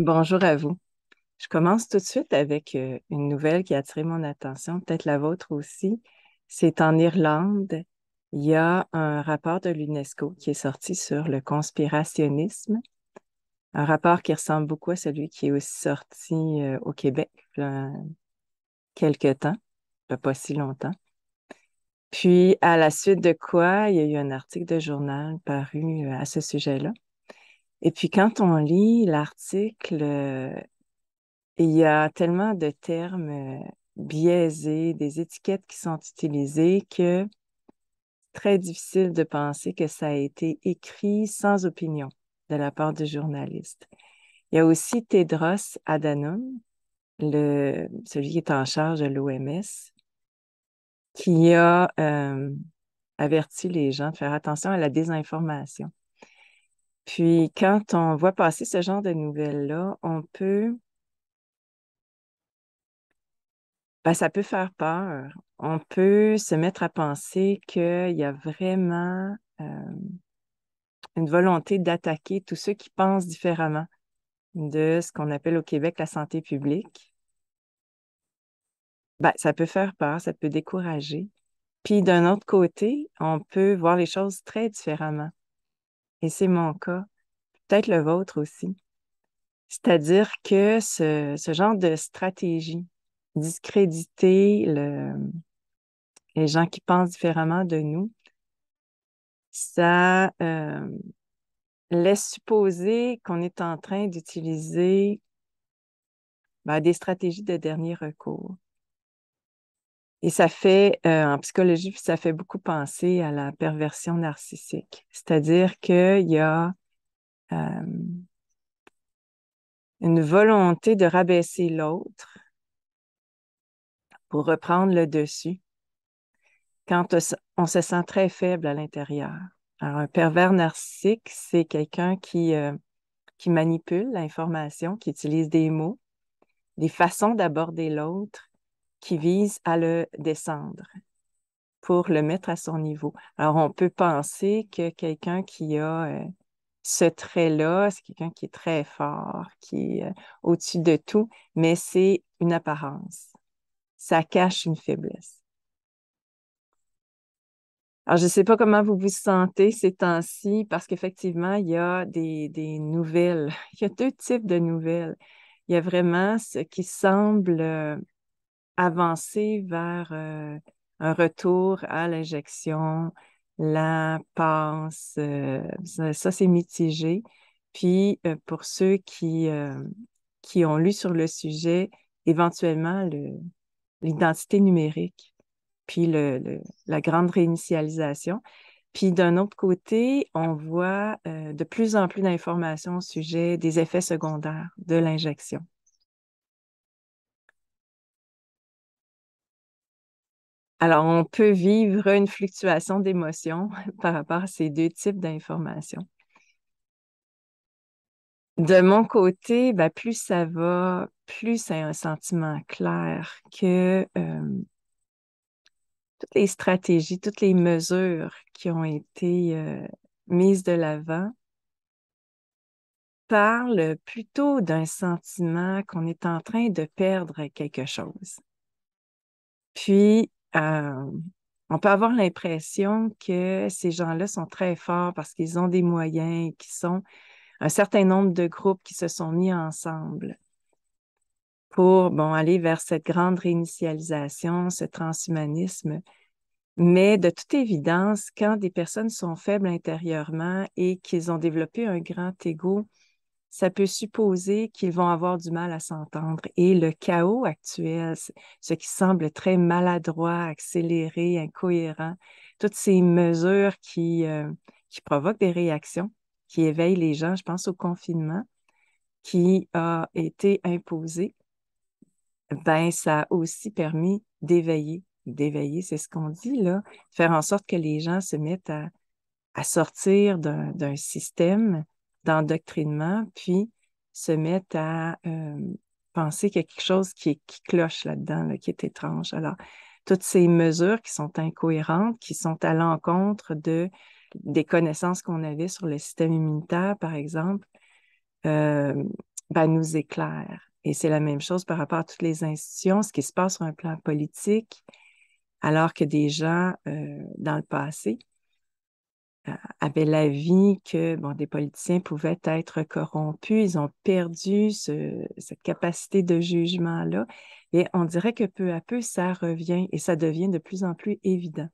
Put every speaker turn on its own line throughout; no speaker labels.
Bonjour à vous. Je commence tout de suite avec euh, une nouvelle qui a attiré mon attention, peut-être la vôtre aussi. C'est en Irlande. Il y a un rapport de l'UNESCO qui est sorti sur le conspirationnisme, un rapport qui ressemble beaucoup à celui qui est aussi sorti euh, au Québec a quelque temps, pas si longtemps. Puis, à la suite de quoi, il y a eu un article de journal paru euh, à ce sujet-là. Et puis quand on lit l'article, euh, il y a tellement de termes euh, biaisés, des étiquettes qui sont utilisées que c'est très difficile de penser que ça a été écrit sans opinion de la part du journaliste. Il y a aussi Tedros Adhanom, celui qui est en charge de l'OMS, qui a euh, averti les gens de faire attention à la désinformation. Puis quand on voit passer ce genre de nouvelles-là, on peut... Ben, ça peut faire peur. On peut se mettre à penser qu'il y a vraiment une volonté d'attaquer tous ceux qui pensent différemment de ce qu'on appelle au Québec la santé publique. Ben, ça peut faire peur, ça peut décourager. Puis d'un autre côté, on peut voir les choses très différemment et c'est mon cas, peut-être le vôtre aussi. C'est-à-dire que ce, genre de stratégie, discréditer les gens qui pensent différemment de nous, ça euh, laisse supposer qu'on est en train d'utiliser ben, des stratégies de dernier recours. Et ça fait, euh, en psychologie, ça fait beaucoup penser à la perversion narcissique. C'est-à-dire qu'il y a une volonté de rabaisser l'autre pour reprendre le dessus quand on se sent très faible à l'intérieur. Alors, un pervers narcissique, c'est quelqu'un qui, euh, qui manipule l'information, qui utilise des mots, des façons d'aborder l'autre qui vise à le descendre pour le mettre à son niveau. Alors, on peut penser que quelqu'un qui a euh, ce trait-là, c'est quelqu'un qui est très fort, qui est euh, au-dessus de tout, mais c'est une apparence. Ça cache une faiblesse. Alors, je ne sais pas comment vous vous sentez ces temps-ci, parce qu'effectivement, il y a des, des nouvelles. Il y a deux types de nouvelles. Il y a vraiment ce qui semble euh, avancer vers euh, un retour à l'injection, la passe, euh, ça, c'est mitigé. Puis euh, pour ceux qui, qui ont lu sur le sujet, éventuellement l'identité numérique, puis la grande réinitialisation. Puis d'un autre côté, on voit de plus en plus d'informations au sujet des effets secondaires de l'injection. Alors, on peut vivre une fluctuation d'émotions par rapport à ces deux types d'informations. De mon côté, ben, plus ça va, plus c'est un sentiment clair que toutes les stratégies, toutes les mesures qui ont été mises de l'avant parlent plutôt d'un sentiment qu'on est en train de perdre quelque chose. Puis, euh, on peut avoir l'impression que ces gens-là sont très forts parce qu'ils ont des moyens, qu'ils sont un certain nombre de groupes qui se sont mis ensemble pour bon, aller vers cette grande réinitialisation, ce transhumanisme. Mais de toute évidence, quand des personnes sont faibles intérieurement et qu'ils ont développé un grand ego, ça peut supposer qu'ils vont avoir du mal à s'entendre. Et le chaos actuel, ce qui semble très maladroit, accéléré, incohérent, toutes ces mesures euh, qui, provoquent des réactions, qui éveillent les gens, je pense au confinement qui a été imposé, ben ça a aussi permis d'éveiller. D'éveiller, c'est ce qu'on dit là, faire en sorte que les gens se mettent à sortir d'un système d'endoctrinement, puis se mettent à euh, penser qu'il y a quelque chose qui, cloche là-dedans, qui est étrange. Alors, toutes ces mesures qui sont incohérentes, qui sont à l'encontre de, des connaissances qu'on avait sur le système immunitaire, par exemple, euh, ben, nous éclairent. Et c'est la même chose par rapport à toutes les institutions, ce qui se passe sur un plan politique, alors que des gens euh, dans le passé euh, avait l'avis que bon, des politiciens pouvaient être corrompus. Ils ont perdu cette capacité de jugement-là. Et on dirait que peu à peu, ça revient et ça devient de plus en plus évident.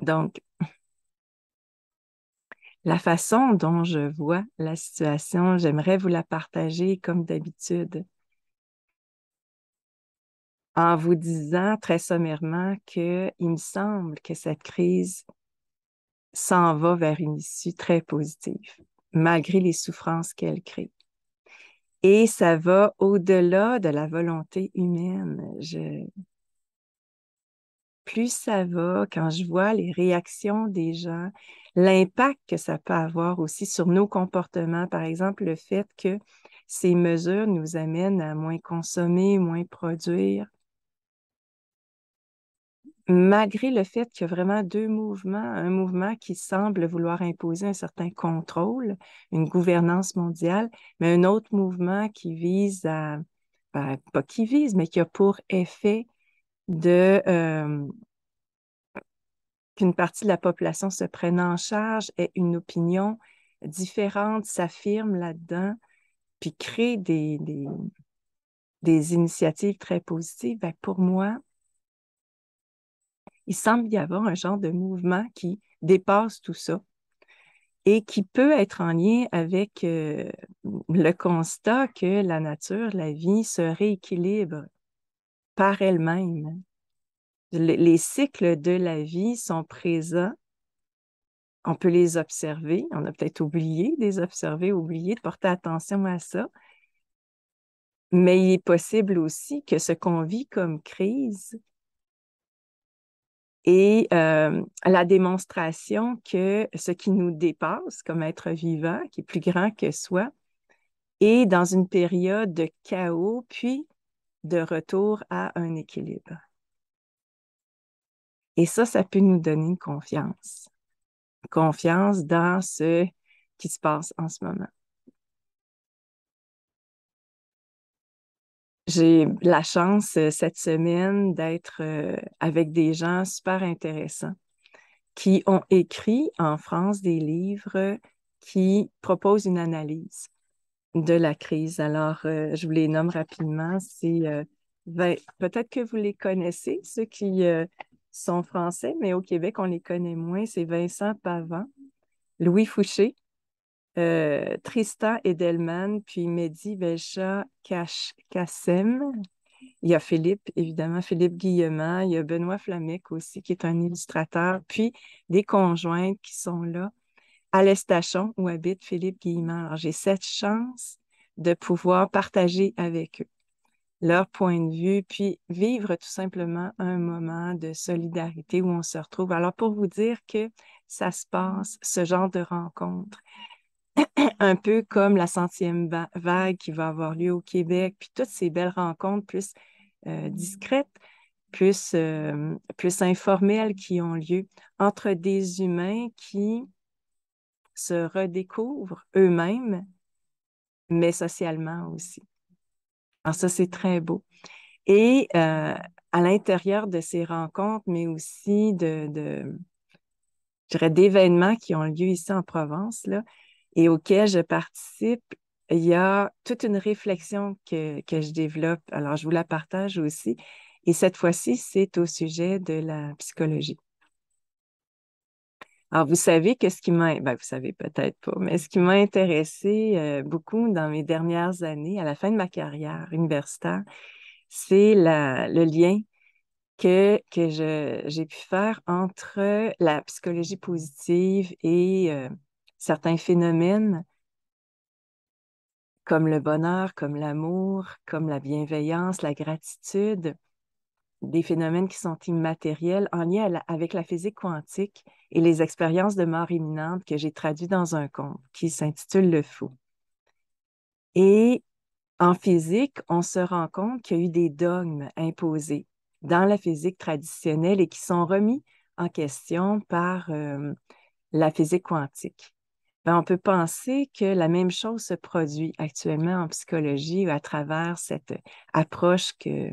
Donc, la façon dont je vois la situation, j'aimerais vous la partager comme d'habitude en vous disant très sommairement qu'il me semble que cette crise s'en va vers une issue très positive, malgré les souffrances qu'elle crée. Et ça va au-delà de la volonté humaine. Plus ça va, quand je vois les réactions des gens, l'impact que ça peut avoir aussi sur nos comportements, par exemple le fait que ces mesures nous amènent à moins consommer, moins produire, malgré le fait qu'il y a vraiment deux mouvements, un mouvement qui semble vouloir imposer un certain contrôle, une gouvernance mondiale, mais un autre mouvement qui vise à, ben, pas qui vise, mais qui a pour effet de qu'une partie de la population se prenne en charge, et une opinion différente, s'affirme là-dedans, puis crée des, des, initiatives très positives, pour moi, il semble y avoir un genre de mouvement qui dépasse tout ça et qui peut être en lien avec euh, le constat que la nature, la vie se rééquilibre par elle-même. les cycles de la vie sont présents. On peut les observer. On a peut-être oublié de les observer, oublié de porter attention à ça. Mais il est possible aussi que ce qu'on vit comme crise et euh, la démonstration que ce qui nous dépasse comme être vivant, qui est plus grand que soi, est dans une période de chaos, puis de retour à un équilibre. Et ça, ça peut nous donner confiance. Confiance dans ce qui se passe en ce moment. J'ai la chance euh, cette semaine d'être euh, avec des gens super intéressants qui ont écrit en France des livres qui proposent une analyse de la crise. Alors, euh, je vous les nomme rapidement. C'est ben, peut-être que vous les connaissez, ceux qui sont français, mais au Québec, on les connaît moins. C'est Vincent Pavant, Louis Fouché, euh, Tristan Edelman, puis Mehdi Belcha Kassem. Il y a Philippe, évidemment, Philippe Guillemin Il y a Benoît Flamec aussi, qui est un illustrateur. Puis des conjointes qui sont là à l'Estachon, où habite Philippe Guillemin Alors, j'ai cette chance de pouvoir partager avec eux leur point de vue, puis vivre tout simplement un moment de solidarité où on se retrouve. Alors, pour vous dire que ça se passe, ce genre de rencontre un peu comme la centième vague qui va avoir lieu au Québec, puis toutes ces belles rencontres plus euh, discrètes, euh, plus, informelles qui ont lieu entre des humains qui se redécouvrent eux-mêmes, mais socialement aussi. Alors ça, c'est très beau. Et euh, à l'intérieur de ces rencontres, mais aussi de, de d'événements qui ont lieu ici en Provence, là, et auquel je participe, il y a toute une réflexion que, que je développe. Alors, je vous la partage aussi. Et cette fois-ci, c'est au sujet de la psychologie. Alors, vous savez que ce qui m'a, ben, vous savez peut-être pas, mais ce qui m'a intéressé euh, beaucoup dans mes dernières années, à la fin de ma carrière universitaire, c'est le lien que, que j'ai pu faire entre la psychologie positive et euh, certains phénomènes comme le bonheur, comme l'amour, comme la bienveillance, la gratitude, des phénomènes qui sont immatériels en lien avec la physique quantique et les expériences de mort imminente que j'ai traduites dans un conte qui s'intitule Le Fou. Et en physique, on se rend compte qu'il y a eu des dogmes imposés dans la physique traditionnelle et qui sont remis en question par euh, la physique quantique. Ben, on peut penser que la même chose se produit actuellement en psychologie à travers cette euh, approche que,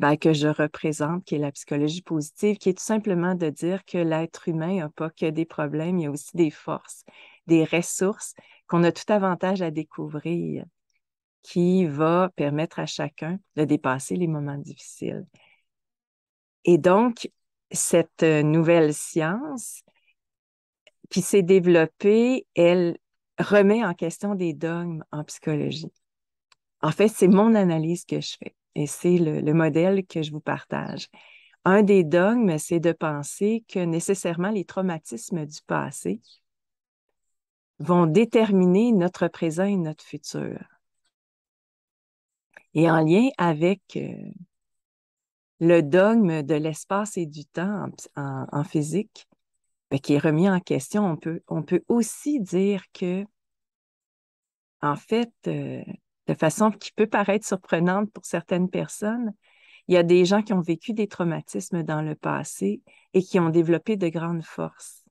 ben, que je représente, qui est la psychologie positive, qui est tout simplement de dire que l'être humain n'a pas que des problèmes, il y a aussi des forces, des ressources qu'on a tout avantage à découvrir, qui va permettre à chacun de dépasser les moments difficiles. Et donc, cette euh, nouvelle science qui s'est développée, elle remet en question des dogmes en psychologie. En fait, c'est mon analyse que je fais et c'est le, modèle que je vous partage. Un des dogmes, c'est de penser que nécessairement les traumatismes du passé vont déterminer notre présent et notre futur. Et en lien avec euh, le dogme de l'espace et du temps en physique, ben, qui est remis en question, on peut, on peut aussi dire que, en fait, euh, de façon qui peut paraître surprenante pour certaines personnes, il y a des gens qui ont vécu des traumatismes dans le passé et qui ont développé de grandes forces.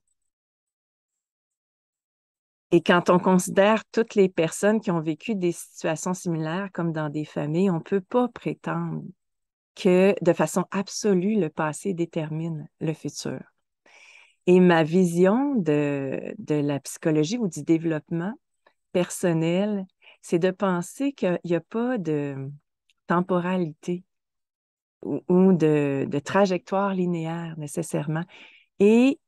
Et quand on considère toutes les personnes qui ont vécu des situations similaires comme dans des familles, on ne peut pas prétendre que de façon absolue, le passé détermine le futur. Et ma vision de, la psychologie ou du développement personnel, c'est de penser qu'il n'y a pas de temporalité ou, de, de, trajectoire linéaire nécessairement, et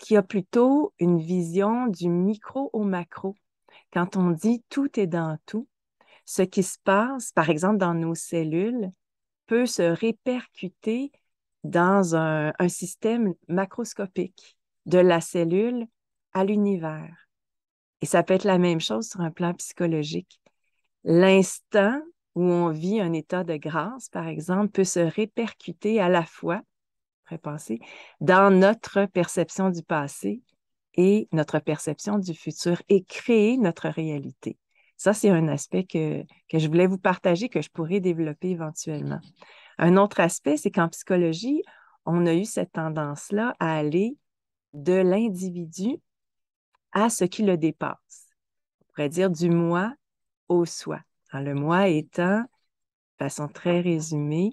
qu'il y a plutôt une vision du micro au macro. Quand on dit tout est dans tout, ce qui se passe, par exemple, dans nos cellules, peut se répercuter dans un, système macroscopique de la cellule à l'univers. Et ça peut être la même chose sur un plan psychologique. L'instant où on vit un état de grâce, par exemple, peut se répercuter à la fois, dans notre perception du passé et notre perception du futur et créer notre réalité. Ça, c'est un aspect que, que je voulais vous partager, que je pourrais développer éventuellement. Un autre aspect, c'est qu'en psychologie, on a eu cette tendance-là à aller de l'individu à ce qui le dépasse. On pourrait dire du moi au soi. Hein, le moi étant, de façon très résumée,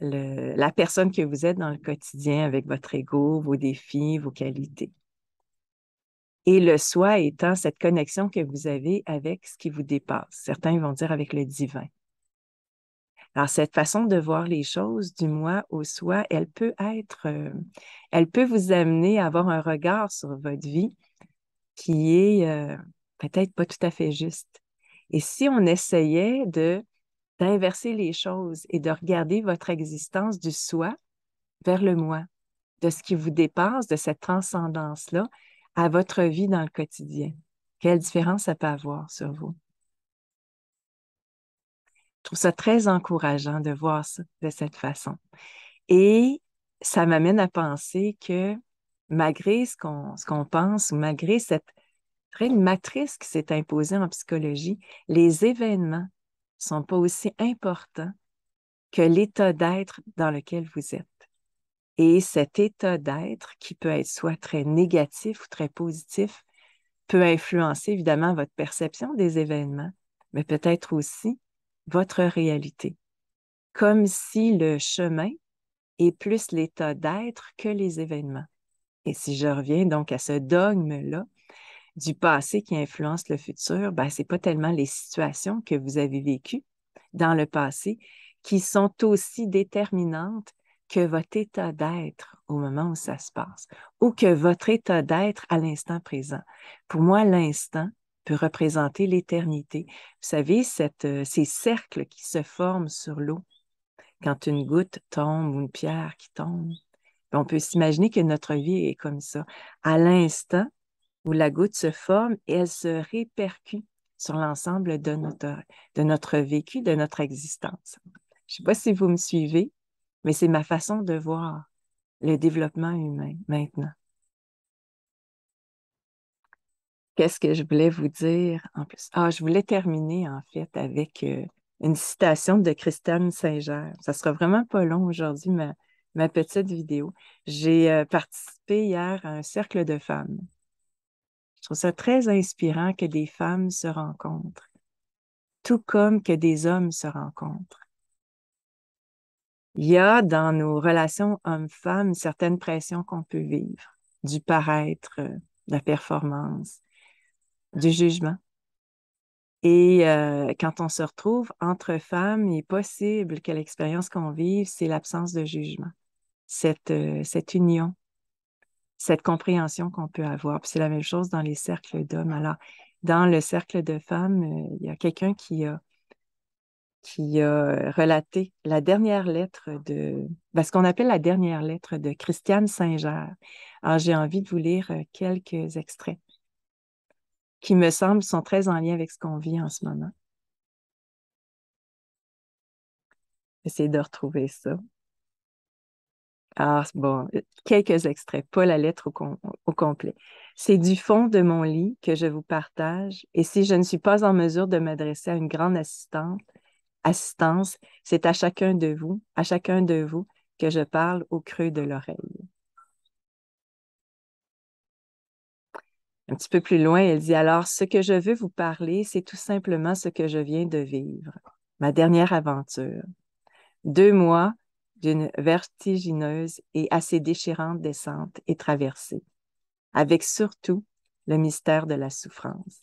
la personne que vous êtes dans le quotidien avec votre ego, vos défis, vos qualités. Et le soi étant cette connexion que vous avez avec ce qui vous dépasse. Certains vont dire avec le divin. Alors, cette façon de voir les choses du moi au soi, elle peut être, euh, elle peut vous amener à avoir un regard sur votre vie qui est euh, peut-être pas tout à fait juste. Et si on essayait d'inverser les choses et de regarder votre existence du soi vers le moi, de ce qui vous dépasse, de cette transcendance-là, à votre vie dans le quotidien. Quelle différence ça peut avoir sur vous? trouve ça très encourageant de voir ça de cette façon. Et ça m'amène à penser que malgré ce qu'on pense pense, malgré cette très matrice qui s'est imposée en psychologie, les événements sont pas aussi importants que l'état d'être dans lequel vous êtes. Et cet état d'être, qui peut être soit très négatif ou très positif, peut influencer évidemment votre perception des événements, mais peut-être aussi votre réalité, comme si le chemin est plus l'état d'être que les événements. Et si je reviens donc à ce dogme-là du passé qui influence le futur, ben, ce n'est pas tellement les situations que vous avez vécues dans le passé qui sont aussi déterminantes que votre état d'être au moment où ça se passe ou que votre état d'être à l'instant présent. Pour moi, l'instant, représenter l'éternité. Vous savez, cette, euh, ces cercles qui se forment sur l'eau quand une goutte tombe ou une pierre qui tombe. Ben, on peut s'imaginer que notre vie est comme ça. À l'instant où la goutte se forme, elle se répercute sur l'ensemble de notre, de notre vécu, de notre existence. Je ne sais pas si vous me suivez, mais c'est ma façon de voir le développement humain maintenant. Qu'est-ce que je voulais vous dire en plus? Ah, je voulais terminer en fait avec euh, une citation de Christiane Saint-Germain. Ça sera vraiment pas long aujourd'hui, ma, ma petite vidéo. J'ai euh, participé hier à un cercle de femmes. Je trouve ça très inspirant que des femmes se rencontrent, tout comme que des hommes se rencontrent. Il y a dans nos relations hommes-femmes certaines pressions qu'on peut vivre, du paraître, euh, de la performance, du jugement. Et euh, quand on se retrouve entre femmes, il est possible que l'expérience qu'on vive, c'est l'absence de jugement, cette, euh, cette union, cette compréhension qu'on peut avoir. c'est la même chose dans les cercles d'hommes. Alors, dans le cercle de femmes, euh, il y a quelqu'un qui a, qui a relaté la dernière lettre de, parce ben, ce qu'on appelle la dernière lettre de Christiane Saint-Ger. Alors, j'ai envie de vous lire quelques extraits qui me semblent sont très en lien avec ce qu'on vit en ce moment. Essayez de retrouver ça. Ah, bon, quelques extraits, pas la lettre au, complet. C'est du fond de mon lit que je vous partage, et si je ne suis pas en mesure de m'adresser à une grande assistante, assistance, c'est à chacun de vous, à chacun de vous que je parle au creux de l'oreille. Un petit peu plus loin, elle dit alors, ce que je veux vous parler, c'est tout simplement ce que je viens de vivre, ma dernière aventure. Deux mois d'une vertigineuse et assez déchirante descente et traversée, avec surtout le mystère de la souffrance.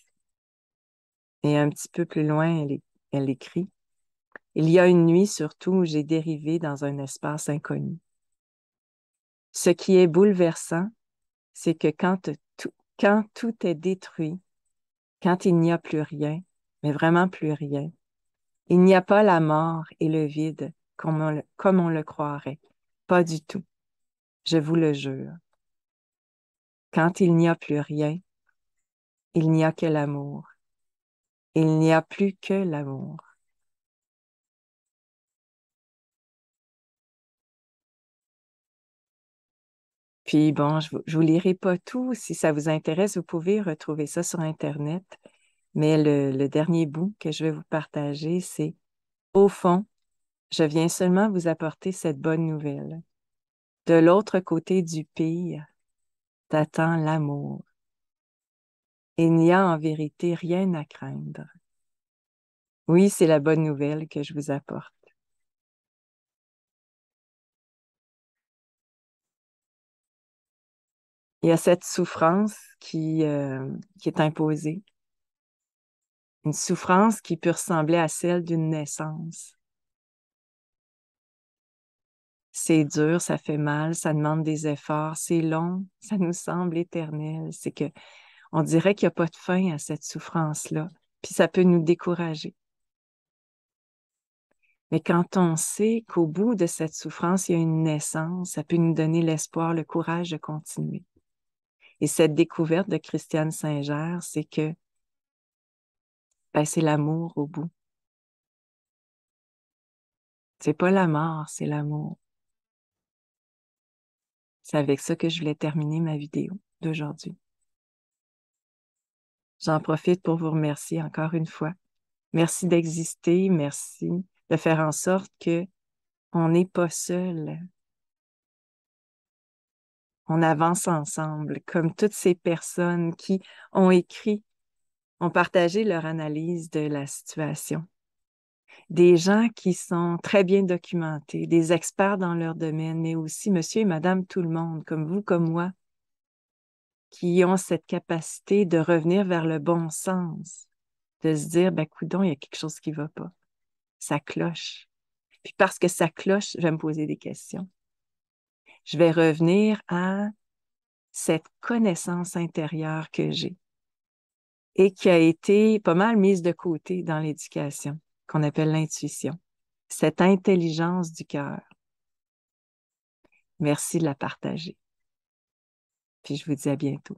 Et un petit peu plus loin, elle, elle écrit Il y a une nuit surtout où j'ai dérivé dans un espace inconnu. Ce qui est bouleversant, c'est que quand quand tout est détruit, quand il n'y a plus rien, mais vraiment plus rien, il n'y a pas la mort et le vide comme on le, comme on le croirait. Pas du tout. Je vous le jure. Quand il n'y a plus rien, il n'y a que l'amour. Il n'y a plus que l'amour. Puis bon, je ne vous lirai pas tout. Si ça vous intéresse, vous pouvez retrouver ça sur Internet. Mais le, dernier bout que je vais vous partager, c'est Au fond, je viens seulement vous apporter cette bonne nouvelle. De l'autre côté du pire, t'attend l'amour. Il n'y a en vérité rien à craindre. Oui, c'est la bonne nouvelle que je vous apporte. il y a cette souffrance euh, qui, est imposée. Une souffrance qui peut ressembler à celle d'une naissance. C'est dur, ça fait mal, ça demande des efforts, c'est long, ça nous semble éternel. C'est que on dirait qu'il n'y a pas de fin à cette souffrance-là, puis ça peut nous décourager. Mais quand on sait qu'au bout de cette souffrance, il y a une naissance, ça peut nous donner l'espoir, le courage de continuer. Et cette découverte de Christiane Singer, c'est que passer ben, c'est l'amour au bout. C'est pas la mort, c'est l'amour. C'est avec ça que je voulais terminer ma vidéo d'aujourd'hui. J'en profite pour vous remercier encore une fois. Merci d'exister, merci de faire en sorte que on n'est pas seul on avance ensemble, comme toutes ces personnes qui ont écrit, ont partagé leur analyse de la situation. Des gens qui sont très bien documentés, des experts dans leur domaine, mais aussi monsieur et madame tout le monde, comme vous, comme moi, qui ont cette capacité de revenir vers le bon sens, de se dire, ben, coudon, il y a quelque chose qui ne va pas. Ça cloche. Puis parce que ça cloche, je vais me poser des questions je vais revenir à cette connaissance intérieure que j'ai et qui a été pas mal mise de côté dans l'éducation, qu'on appelle l'intuition, cette intelligence du cœur. Merci de la partager. Puis je vous dis à bientôt.